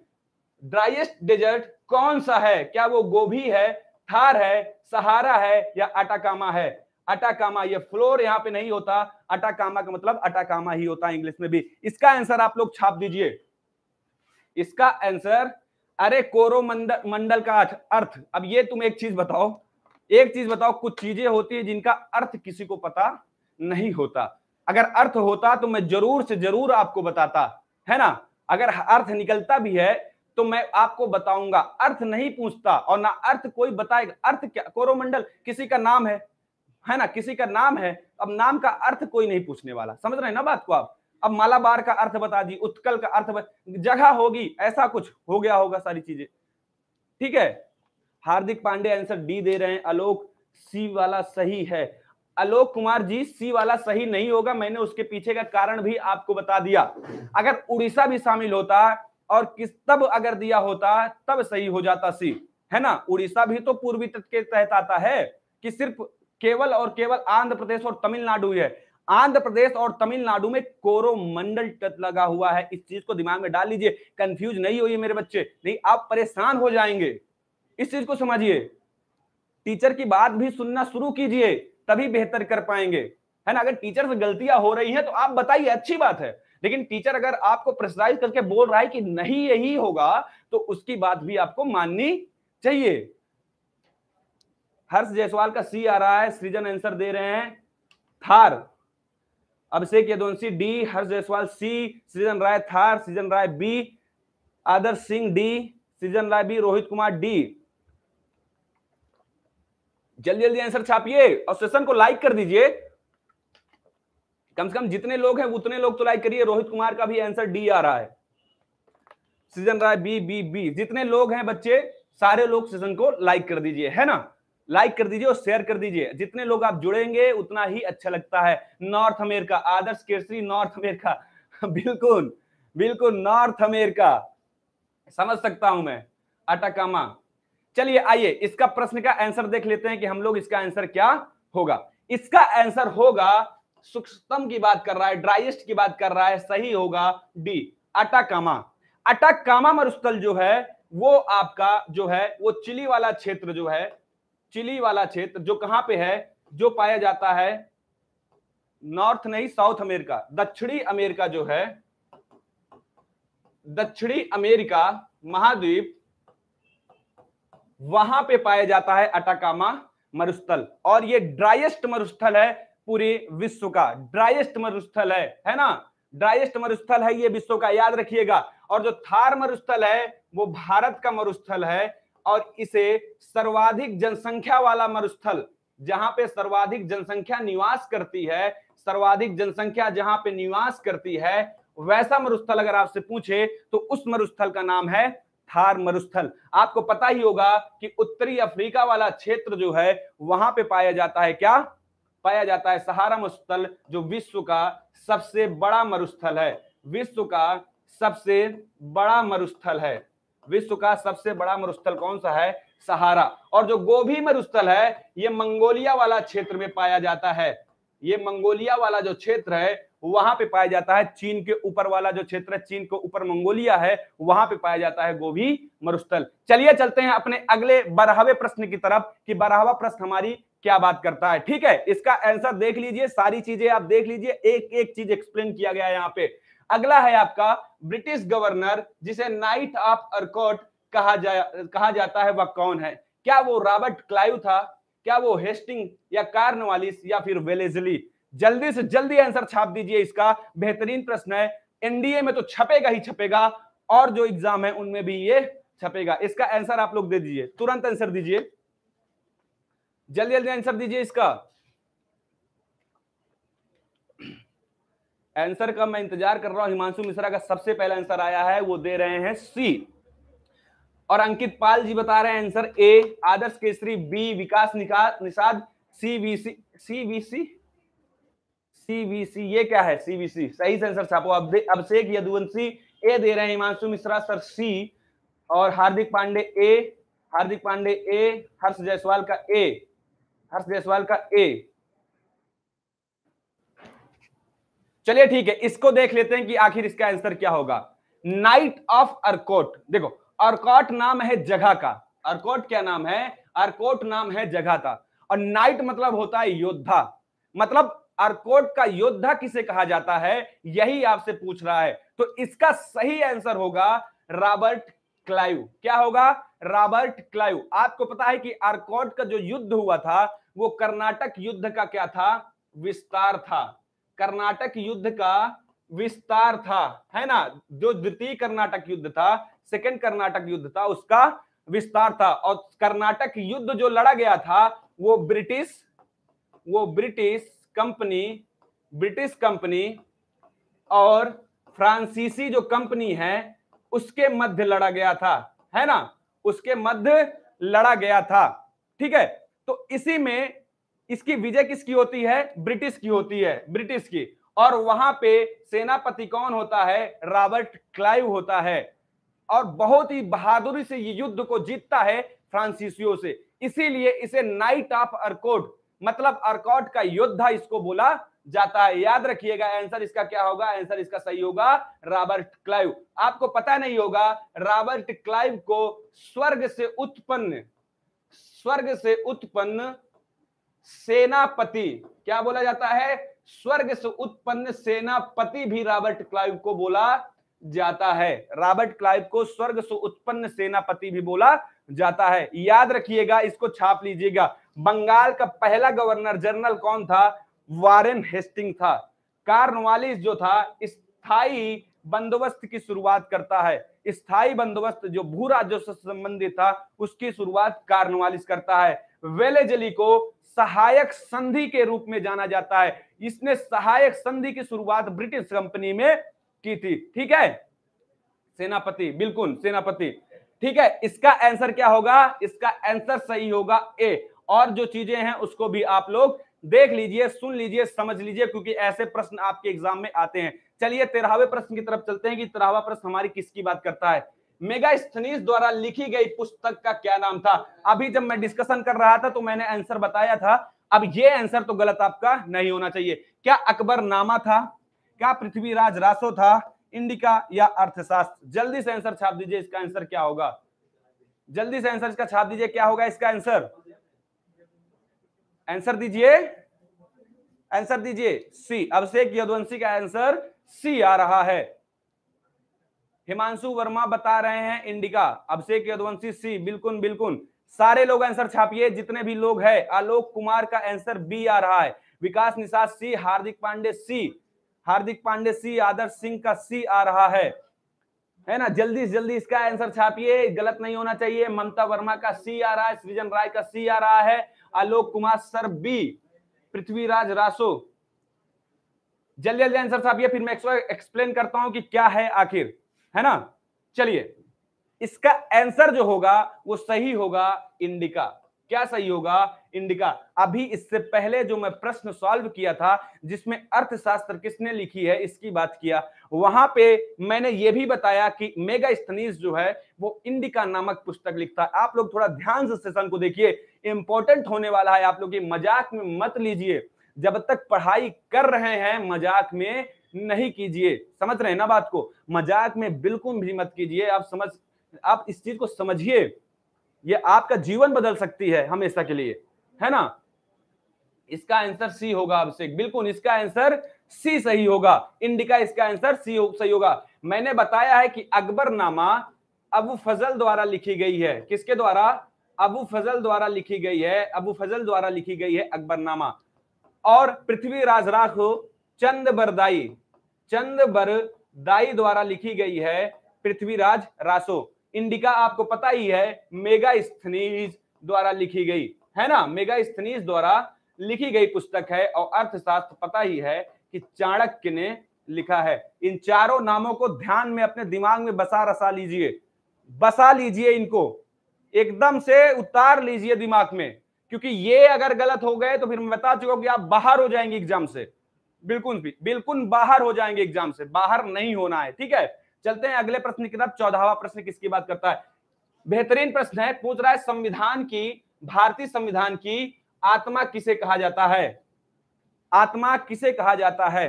ड्राइएस्ट डेजर्ट कौन सा है क्या वो गोभी है थार है सहारा है या अटाकामा है अटाकामा ये फ्लोर यहाँ पे नहीं होता अटाकामा का मतलब अटाकामा ही होता है इंग्लिश में भी इसका आंसर आप लोग छाप दीजिए इसका आंसर अरे कोरोमंडल मंडल का अर्थ अब ये तुम एक चीज बताओ एक चीज बताओ कुछ चीजें होती है जिनका अर्थ किसी को पता नहीं होता अगर अर्थ होता तो मैं जरूर से जरूर आपको बताता है ना अगर अर्थ निकलता भी है तो मैं आपको बताऊंगा अर्थ नहीं पूछता और ना अर्थ कोई बताएगा अर्थ क्या कोरोमंडल किसी का नाम है है ना किसी का नाम है अब नाम का अर्थ कोई नहीं पूछने वाला समझ रहे हैं ना बात को आप अब मालाबार का अर्थ बता दी उत्कल का अर्थ जगह होगी ऐसा कुछ हो गया होगा सारी चीजें ठीक है हार्दिक पांडे आंसर डी दे रहे हैं आलोक सी वाला सही है आलोक कुमार जी सी वाला सही नहीं होगा मैंने उसके पीछे का कारण भी आपको बता दिया अगर उड़ीसा भी शामिल होता और किस तब अगर दिया होता तब सही हो जाता सी है ना उड़ीसा भी तो पूर्वी तट के तहत आता है कि सिर्फ केवल और केवल आंध्र प्रदेश और तमिलनाडु है आंध्र प्रदेश और तमिलनाडु में कोरोमंडल तट लगा हुआ है इस चीज को दिमाग में डाल लीजिए कंफ्यूज नहीं होइए मेरे बच्चे नहीं आप परेशान हो जाएंगे इस चीज को समझिए टीचर की बात भी सुनना शुरू कीजिए तभी बेहतर कर पाएंगे है ना अगर टीचर से गलतियां हो रही हैं तो आप बताइए अच्छी बात है लेकिन टीचर अगर आपको प्रेशराइज करके बोल रहा है कि नहीं यही होगा तो उसकी बात भी आपको माननी चाहिए हर्ष जायसवाल का सी आ रहा है सृजन आंसर दे रहे हैं थार अभिषेक यदोंशी डी हर्ष जायसवाल सी सृजन राय थार सृजन राय बी आदर Singh D Srijan Rai B Rohit Kumar D जल्दी जल्दी आंसर छापिए और सेशन को लाइक कर दीजिए कम से कम जितने लोग हैं उतने लोग तो लाइक करिए रोहित कुमार का भी आंसर डी आ रहा है सीजन रहा है बी बी बी जितने लोग हैं बच्चे सारे लोग सीजन को लाइक कर दीजिए है ना लाइक कर दीजिए और शेयर कर दीजिए जितने लोग आप जुड़ेंगे उतना ही अच्छा लगता है north America Adarsh Kesari north America बिल्कुल बिल्कुल नॉर्थ अमेरिका समझ सकता हूं मैं अटाकामा चलिए आइए इसका प्रश्न का आंसर देख लेते हैं कि हम लोग इसका आंसर क्या होगा इसका आंसर होगा सूक्ष्मतम की बात कर रहा है ड्राइस्ट की बात कर रहा है सही होगा डी अटाकामा अटाकामा मरुस्थल जो है वो आपका जो है वो चिली वाला क्षेत्र जो है चिली वाला क्षेत्र जो कहां पे है जो पाया जाता है नॉर्थ नहीं साउथ अमेरिका दक्षिणी अमेरिका जो है दक्षिणी अमेरिका महाद्वीप वहां पे पाया जाता है अटाकामा मरुस्थल और ये ड्राइस्ट मरुस्थल है पूरे विश्व का ड्राइस्ट मरुस्थल है है ना ड्राइस्ट मरुस्थल है ये विश्व का याद रखिएगा और जो थार मरुस्थल है वो भारत का मरुस्थल है और इसे सर्वाधिक जनसंख्या वाला मरुस्थल जहां पे सर्वाधिक जनसंख्या निवास करती है सर्वाधिक जनसंख्या जहां पे निवास करती है वैसा मरुस्थल अगर आपसे पूछे तो उस मरुस्थल का नाम है थार मरुस्थल आपको पता ही होगा कि उत्तरी अफ्रीका वाला क्षेत्र जो है वहां पे पाया जाता है क्या पाया जाता है सहारा मरुस्थल जो विश्व का सबसे बड़ा मरुस्थल है विश्व का सबसे बड़ा मरुस्थल है विश्व का सबसे बड़ा मरुस्थल कौन सा है सहारा और जो गोभी मरुस्थल है ये मंगोलिया वाला क्षेत्र में पाया जाता है ये मंगोलिया वाला जो क्षेत्र है वहां पे पाया जाता है चीन के ऊपर वाला जो क्षेत्र है चीन के ऊपर मंगोलिया है वहां पे पाया जाता है गोभी मरुस्थल चलिए चलते हैं अपने अगले बारहवें प्रश्न की तरफ कि बारहवा प्रश्न हमारी क्या बात करता है ठीक है इसका आंसर देख लीजिए सारी चीजें आप देख लीजिए एक एक चीज एक्सप्लेन किया गया यहाँ पे अगला है आपका ब्रिटिश गवर्नर जिसे नाइट ऑफ अर्कोट कहा जा कहा जाता है वह कौन है क्या वो रॉबर्ट क्लाइव था क्या वो हेस्टिंग या कार्नवालिस या फिर वेलेजली जल्दी से जल्दी आंसर छाप दीजिए इसका बेहतरीन प्रश्न है एनडीए में तो छपेगा ही छपेगा और जो एग्जाम है उनमें भी ये छपेगा इसका आंसर आप लोग दे दीजिए तुरंत आंसर दीजिए जल्दी जल्दी आंसर दीजिए इसका आंसर का मैं इंतजार कर रहा हूं हिमांशु मिश्रा का सबसे पहला आंसर आया है वो दे रहे हैं सी और अंकित पाल जी बता रहे हैं answer A Adarsh Kesari B Vikas Nishad C C C B C ये क्या है सीबीसी सही से आंसर छापो अब अभिषेक यदुवंशी ए दे रहे हैं हिमांशु मिश्रा सर सी और हार्दिक पांडे ए हार्दिक पांडे ए हर्ष जायसवाल का ए हर्ष देसवाल का ए चलिए ठीक है इसको देख लेते हैं कि आखिर इसका आंसर क्या होगा नाइट ऑफ अरकोट देखो अरकोट नाम है जगह का अरकोट क्या नाम है अरकोट नाम है जगह का और नाइट मतलब होता है योद्धा मतलब अरकोट का योद्धा किसे कहा जाता है यही आपसे पूछ रहा है तो इसका सही आंसर होगा रॉबर्ट क्लाइव क्या होगा रॉबर्ट क्लाइव आपको पता है कि आर्कॉट का जो युद्ध हुआ था वो कर्नाटक युद्ध का क्या था विस्तार था कर्नाटक युद्ध का विस्तार था है ना जो द्वितीय कर्नाटक युद्ध था सेकंड कर्नाटक युद्ध था उसका विस्तार था और कर्नाटक युद्ध जो लड़ा गया था वो ब्रिटिश वो ब्रिटिश कंपनी ब्रिटिश कंपनी और फ्रांसीसी जो कंपनी है उसके मध्य लड़ा गया था है ना उसके मध्य लड़ा गया था ठीक है तो इसी में इसकी विजय किसकी होती है ब्रिटिश की होती है ब्रिटिश की और वहां पे सेनापति कौन होता है रॉबर्ट क्लाइव होता है और बहुत ही बहादुरी से ये युद्ध को जीतता है फ्रांसीसियो से इसीलिए इसे नाइट ऑफ अरकोट मतलब अरकोट का योद्धा इसको बोला जाता है याद रखिएगा आंसर इसका क्या होगा आंसर इसका सही होगा रॉबर्ट क्लाइव आपको पता नहीं होगा रॉबर्ट क्लाइव को स्वर्ग से उत्पन्न स्वर्ग से उत्पन्न सेनापति क्या बोला जाता है स्वर्ग से उत्पन्न सेनापति भी रॉबर्ट क्लाइव को बोला जाता है रॉबर्ट क्लाइव को स्वर्ग से उत्पन्न सेनापति भी बोला जाता है याद रखिएगा इसको छाप लीजिएगा बंगाल का पहला गवर्नर जनरल कौन था वारेन हेस्टिंग था कार्नवालिस जो था स्थाई बंदोबस्त की शुरुआत करता है स्थाई बंदोबस्त जो भू राजस्व से संबंधित था उसकी शुरुआत कार्नवालिस करता है वेलेजली को सहायक संधि के रूप में जाना जाता है इसने सहायक संधि की शुरुआत ब्रिटिश कंपनी में की थी ठीक है सेनापति बिल्कुल सेनापति ठीक है इसका आंसर क्या होगा इसका आंसर सही होगा ए और जो चीजें हैं उसको भी आप लोग देख लीजिए सुन लीजिए समझ लीजिए क्योंकि ऐसे प्रश्न आपके एग्जाम में आते हैं चलिए तेरहवे प्रश्न की तरफ चलते हैं कि तेरहवा प्रश्न हमारी किसकी बात करता है स्थनीस द्वारा लिखी गई पुस्तक का क्या नाम था अभी जब मैं डिस्कशन कर रहा था तो मैंने आंसर बताया था अब ये आंसर तो गलत आपका नहीं होना चाहिए क्या अकबर नामा था क्या पृथ्वीराज रासो था इंडिका या अर्थशास्त्र जल्दी से आंसर छाप दीजिए इसका आंसर क्या होगा जल्दी से आंसर इसका छाप दीजिए क्या होगा इसका आंसर आंसर दीजिए आंसर दीजिए सी अभिषेक यदुवंशी का आंसर सी आ रहा है हिमांशु वर्मा बता रहे हैं इंडिका अभिषेक यदुवंशी सी बिल्कुल बिल्कुल सारे लोग आंसर छापिए जितने भी लोग हैं आलोक कुमार का आंसर बी आ रहा है विकास निषाद सी हार्दिक पांडे सी हार्दिक पांडे सी आदर्श सिंह का सी आ रहा है है ना जल्दी से जल्दी इसका आंसर छापिए गलत नहीं होना चाहिए ममता वर्मा का सी आ रहा है सृजन राय का सी आ रहा है आलोक कुमार सर बी पृथ्वीराज रासो जल्दी जल्दी आंसर साहब ये फिर मैं एक्सप्लेन करता हूं कि क्या है आखिर है ना चलिए इसका आंसर जो होगा वो सही होगा इंडिका क्या सही होगा इंडिका अभी इससे पहले जो मैं प्रश्न सॉल्व किया था जिसमें अर्थशास्त्र किसने लिखी है इसकी बात किया वहां पे मैंने यह भी बताया कि मेगा स्थनीस जो है वो इंडिका नामक पुस्तक लिखता है आप लोग थोड़ा ध्यान से सेशन को देखिए इंपॉर्टेंट होने वाला है आप लोग मजाक में मत लीजिए जब तक पढ़ाई कर रहे हैं मजाक में नहीं कीजिए समझ रहे हैं ना बात को मजाक में बिल्कुल भी मत कीजिए आप समझ आप इस चीज को समझिए ये आपका जीवन बदल सकती है हमेशा के लिए है ना इसका आंसर सी होगा आपसे बिल्कुल इसका आंसर सी सही होगा इंडिका इसका आंसर सी हो, सही होगा मैंने बताया है कि अकबरनामा अबू फजल द्वारा लिखी गई है किसके द्वारा अबू फजल द्वारा लिखी गई है अबू फजल द्वारा लिखी गई है अकबरनामा और पृथ्वीराज राखो चंद बरदाई चंद बरदाई द्वारा लिखी गई है पृथ्वीराज रासो इंडिका आपको पता ही है मेगा स्थनीज द्वारा लिखी गई है ना मेगा स्थनीज द्वारा लिखी गई पुस्तक है और अर्थशास्त्र पता ही है कि चाणक्य ने लिखा है इन चारों नामों को ध्यान में अपने दिमाग में बसा रसा लीजिए बसा लीजिए इनको एकदम से उतार लीजिए दिमाग में क्योंकि ये अगर गलत हो गए तो फिर मैं बता चुका हूं कि आप बाहर हो जाएंगे एग्जाम से बिल्कुल भी बिल्कुल बाहर हो जाएंगे एग्जाम से बाहर नहीं होना है ठीक है चलते हैं अगले प्रश्न की तरफ चौदहवा प्रश्न किसकी बात करता है बेहतरीन प्रश्न है पूछ रहा है संविधान की भारतीय संविधान की आत्मा किसे कहा जाता है आत्मा किसे कहा जाता है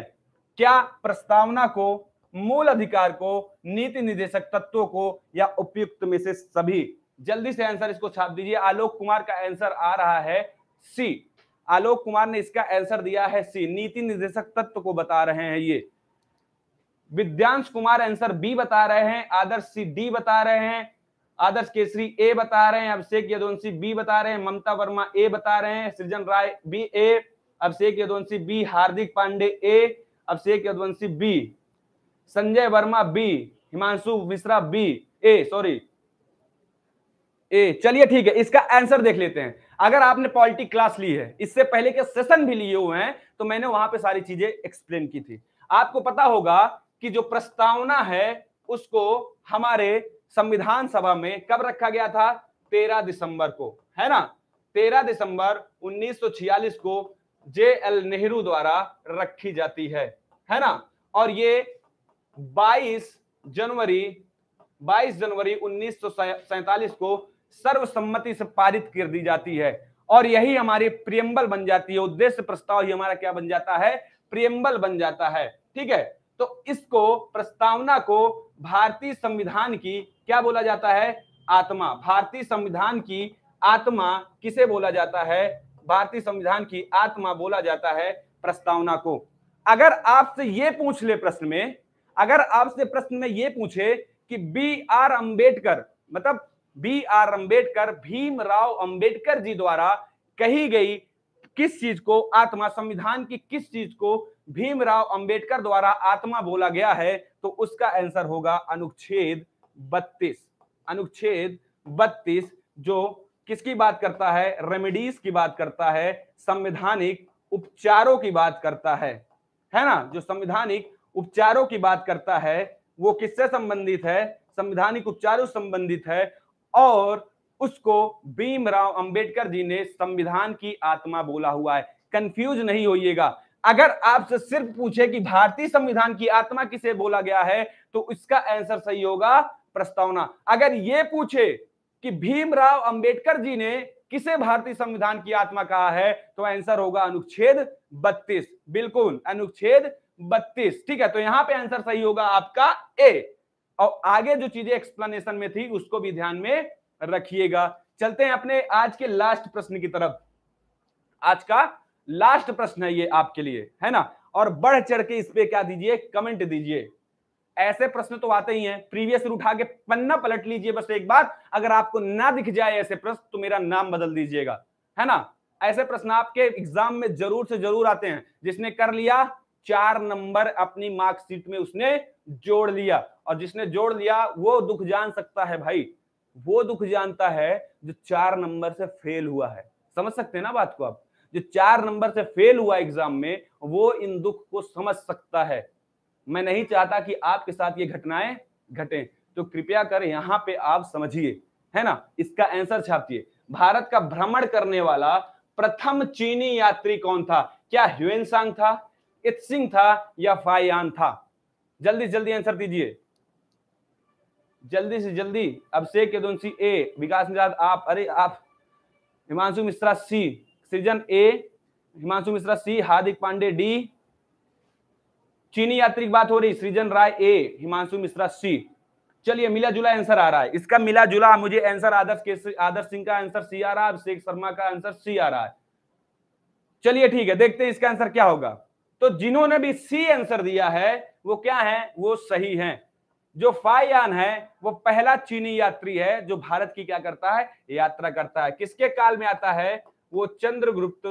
क्या प्रस्तावना को मूल अधिकार को नीति निदेशक तत्वों को या उपयुक्त में से सभी जल्दी से आंसर इसको छाप दीजिए आलोक कुमार का आंसर आ रहा है सी आलोक कुमार ने इसका आंसर दिया है सी नीति निदेशक तत्व को बता रहे हैं ये विद्यांश कुमार आंसर बी बता रहे हैं आदर्श सी डी बता रहे हैं आदर्श केसरी ए बता रहे हैं अभिषेक यदोंशी बी बता रहे हैं ममता वर्मा ए बता रहे हैं Srijan Rai B A Abhishek Yadavanshi B Hardik Pandey A Abhishek Yaduvanshi B Sanjay Verma B Himanshu Mishra B A sorry A चलिए ठीक है इसका आंसर देख लेते हैं अगर आपने पॉलिटिक क्लास ली है इससे पहले के सेशन भी लिए हुए हैं तो मैंने वहां पे सारी चीजें एक्सप्लेन की थी आपको पता होगा कि जो प्रस्तावना है उसको हमारे संविधान सभा में कब रखा गया था तेरह दिसंबर को है ना तेरह दिसंबर 1946 को जे एल नेहरू द्वारा रखी जाती है है ना और ये 22 जनवरी 22 जनवरी उन्नीस को सर्वसम्मति से पारित कर दी जाती है और यही हमारी प्रियम्बल बन जाती है उद्देश्य प्रस्ताव ही हमारा क्या बन जाता है प्रियम्बल बन जाता है ठीक है तो इसको प्रस्तावना को भारतीय संविधान की क्या बोला जाता है आत्मा भारतीय संविधान की आत्मा किसे बोला जाता है भारतीय संविधान की आत्मा बोला जाता है प्रस्तावना को अगर आपसे ये पूछ ले प्रश्न में अगर आपसे प्रश्न में ये पूछे कि बी आर अंबेडकर मतलब बी आर अंबेडकर भीमराव अंबेडकर जी द्वारा कही गई किस चीज को आत्मा संविधान की किस चीज को भीमराव अंबेडकर द्वारा आत्मा बोला गया है तो उसका आंसर होगा अनुच्छेद 32 अनुच्छेद 32 जो किसकी बात करता है रेमेडीज की बात करता है संवैधानिक उपचारों की बात करता है है ना जो संवैधानिक उपचारों की बात करता है वो किससे संबंधित है संवैधानिक उपचारों संबंधित है और उसको भीमराव अंबेडकर जी ने संविधान की आत्मा बोला हुआ है कंफ्यूज नहीं होइएगा अगर आपसे सिर्फ पूछे कि भारतीय संविधान की आत्मा किसे बोला गया है तो इसका आंसर सही होगा प्रस्तावना अगर ये पूछे कि भीमराव अंबेडकर जी ने किसे भारतीय संविधान की आत्मा कहा है तो आंसर होगा अनुच्छेद 32 बिल्कुल अनुच्छेद 32 ठीक है तो यहां पे आंसर सही होगा आपका ए और आगे जो चीजें एक्सप्लेनेशन में थी उसको भी ध्यान में रखिएगा चलते हैं अपने आज के लास्ट प्रश्न की तरफ आज का लास्ट प्रश्न है ये आपके लिए है ना और बढ़ चढ़ के इस पे क्या दीजिए कमेंट दीजिए ऐसे प्रश्न तो आते ही हैं प्रीवियस उठा के पन्ना पलट लीजिए बस एक बार अगर आपको ना दिख जाए ऐसे प्रश्न तो मेरा नाम बदल दीजिएगा है ना ऐसे प्रश्न आपके एग्जाम में जरूर से जरूर आते हैं जिसने कर लिया चार नंबर अपनी मार्कशीट में उसने जोड़ लिया और जिसने जोड़ लिया वो दुख जान सकता है भाई वो दुख जानता है जो चार नंबर से फेल हुआ है समझ सकते हैं ना बात को आप जो चार नंबर से फेल हुआ एग्जाम में वो इन दुख को समझ सकता है मैं नहीं चाहता कि आपके साथ ये घटनाएं घटें तो कृपया कर यहाँ पे आप समझिए है ना इसका आंसर छापिए भारत का भ्रमण करने वाला प्रथम चीनी यात्री कौन था क्या ह्यून सांग था इत्सिंग था या फायान था जल्दी जल्दी आंसर दीजिए जल्दी से जल्दी अब से ए विकास निजाद आप अरे आप Himanshu Mishra C Srijan A Himanshu Mishra C Hardik Pandey D चीनी यात्री की बात हो रही सृजन राय ए हिमांशु मिश्रा सी चलिए मिला जुला आंसर आ रहा है इसका मिला जुला मुझे आंसर आदर्श के आदर्श सिंह का आंसर सी आ रहा है शेख शर्मा का आंसर सी आ रहा है चलिए ठीक है देखते हैं इसका आंसर क्या होगा तो जिन्होंने भी सी आंसर दिया है वो क्या है वो सही है जो फायन है वो पहला चीनी यात्री है जो भारत की क्या करता है यात्रा करता है किसके काल में आता है वो चंद्रगुप्त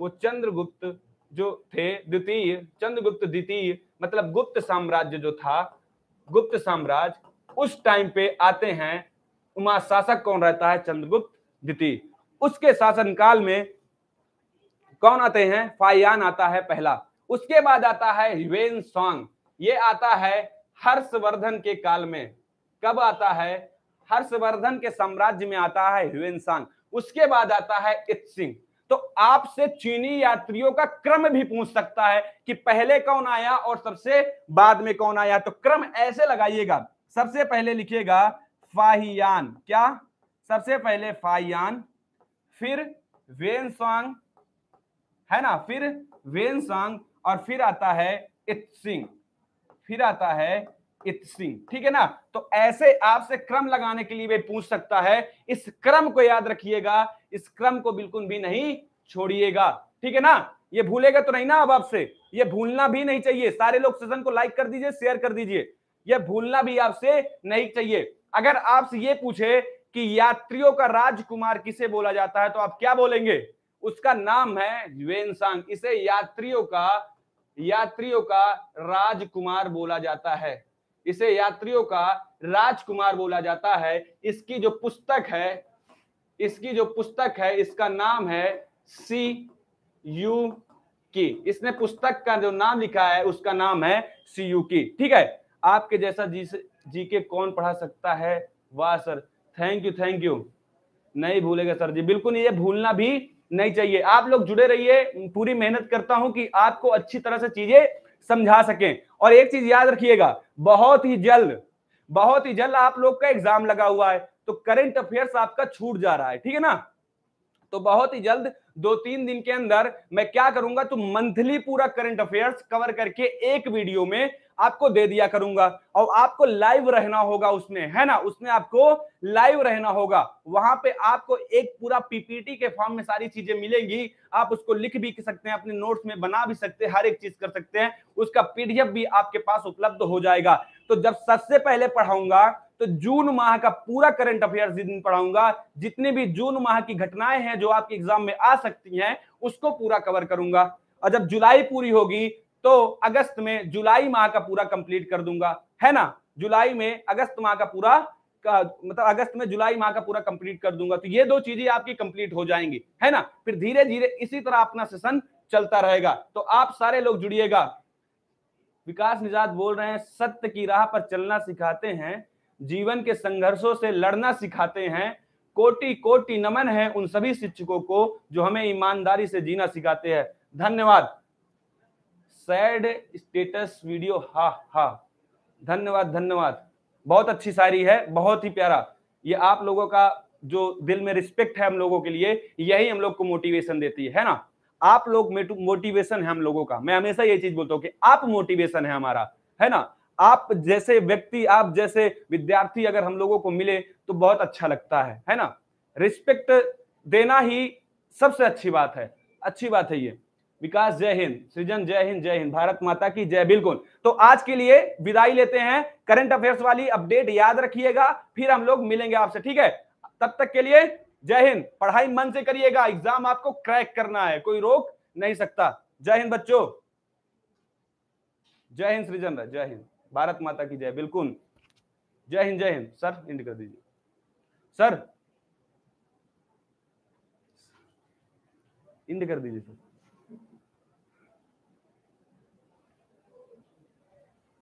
वो चंद्रगुप्त जो थे द्वितीय चंद्रगुप्त द्वितीय मतलब गुप्त साम्राज्य जो था गुप्त साम्राज्य उस टाइम पे आते हैं उमा शासक कौन रहता है चंद्रगुप्त द्वितीय उसके शासनकाल में कौन आते हैं फायान आता है पहला उसके बाद आता है हिवेन सॉन्ग ये आता है हर्षवर्धन के काल में कब आता है हर्षवर्धन के साम्राज्य में आता है ह्यून सांग उसके बाद आता है इत सिंह तो आपसे चीनी यात्रियों का क्रम भी पूछ सकता है कि पहले कौन आया और सबसे बाद में कौन आया तो क्रम ऐसे लगाइएगा सबसे पहले लिखिएगा फाहियान क्या सबसे पहले फाहियान फिर वेन सॉन्ग है ना फिर वेन सॉन्ग और फिर आता है इत सिंह फिर आता है इतनी ठीक है ना तो ऐसे आपसे क्रम लगाने के लिए भी पूछ सकता है इस क्रम को याद रखिएगा इस क्रम को बिल्कुल भी नहीं छोड़िएगा ठीक है ना ये भूलेगा तो नहीं ना अब आपसे ये भूलना भी नहीं चाहिए सारे लोग सेशन को लाइक कर दीजिए शेयर कर दीजिए ये भूलना भी आपसे नहीं चाहिए अगर आपसे ये पूछे कि यात्रियों का राजकुमार किसे बोला जाता है तो आप क्या बोलेंगे उसका नाम है वेनसांग इसे यात्रियों का यात्रियों का राजकुमार बोला जाता है इसे यात्रियों का राजकुमार बोला जाता है इसकी जो पुस्तक है इसकी जो पुस्तक है इसका नाम है सी यू की इसने पुस्तक का जो नाम लिखा है उसका नाम है सी यू की ठीक है आपके जैसा जी जी के कौन पढ़ा सकता है वाह sir thank you thank you नहीं भूलेगा सर जी बिल्कुल ये भूलना भी नहीं चाहिए आप लोग जुड़े रहिए पूरी मेहनत करता हूं कि आपको अच्छी तरह से चीजें समझा सकें और एक चीज याद रखिएगा बहुत ही जल्द बहुत ही जल्द आप लोग का एग्जाम लगा हुआ है तो करंट अफेयर्स आपका छूट जा रहा है ठीक है ना तो बहुत ही जल्द दो तीन दिन के अंदर मैं क्या करूंगा तो मंथली पूरा करंट अफेयर्स कवर करके एक वीडियो में आपको दे दिया करूंगा और आपको लाइव रहना होगा उसमें है ना उसमें आपको लाइव रहना होगा वहां पे आपको एक पूरा पीपीटी के फॉर्म में सारी चीजें मिलेंगी आप उसको लिख भी सकते हैं अपने नोट्स में बना भी सकते हैं हर एक चीज कर सकते हैं उसका पीडीएफ भी आपके पास उपलब्ध हो जाएगा तो जब सबसे पहले पढ़ाऊंगा तो जून माह का पूरा करंट अफेयर दिन पढ़ाऊंगा जितने भी जून माह की घटनाएं हैं जो आपके एग्जाम में आ सकती हैं उसको पूरा कवर करूंगा और जब जुलाई पूरी होगी तो अगस्त में जुलाई माह का पूरा कंप्लीट कर दूंगा है ना जुलाई में अगस्त माह का पूरा का, मतलब अगस्त में जुलाई माह का पूरा कंप्लीट कर दूंगा तो ये दो चीजें आपकी कंप्लीट हो जाएंगी है ना फिर धीरे धीरे इसी तरह अपना सेशन चलता रहेगा तो आप सारे लोग जुड़िएगा विकास निजात बोल रहे हैं सत्य की राह पर चलना सिखाते हैं जीवन के संघर्षों से लड़ना सिखाते हैं कोटि कोटि नमन है उन सभी शिक्षकों को जो हमें ईमानदारी से जीना सिखाते हैं धन्यवाद सैड स्टेटस वीडियो हा हा धन्यवाद धन्यवाद बहुत अच्छी शायरी है बहुत ही प्यारा ये आप लोगों का जो दिल में रिस्पेक्ट है हम लोगों के लिए यही हम लोग को मोटिवेशन देती है ना आप लोग मोटिवेशन है हम लोगों का मैं हमेशा ये चीज बोलता हूँ कि आप मोटिवेशन है हमारा है ना आप जैसे व्यक्ति आप जैसे विद्यार्थी अगर हम लोगों को मिले तो बहुत अच्छा लगता है है ना रिस्पेक्ट देना ही सबसे अच्छी बात है अच्छी बात है ये विकास जय हिंद सृजन जय हिंद जय हिंद भारत माता की जय बिल्कुल तो आज के लिए विदाई लेते हैं करंट अफेयर्स वाली अपडेट याद रखिएगा फिर हम लोग मिलेंगे आपसे ठीक है तब तक के लिए जय हिंद पढ़ाई मन से करिएगा एग्जाम आपको क्रैक करना है कोई रोक नहीं सकता जय हिंद बच्चों जय हिंद सृजन जय हिंद भारत माता की जय बिल्कुल जय हिंद जय हिंद सर इंड कर दीजिए सर इंड कर दीजिए सर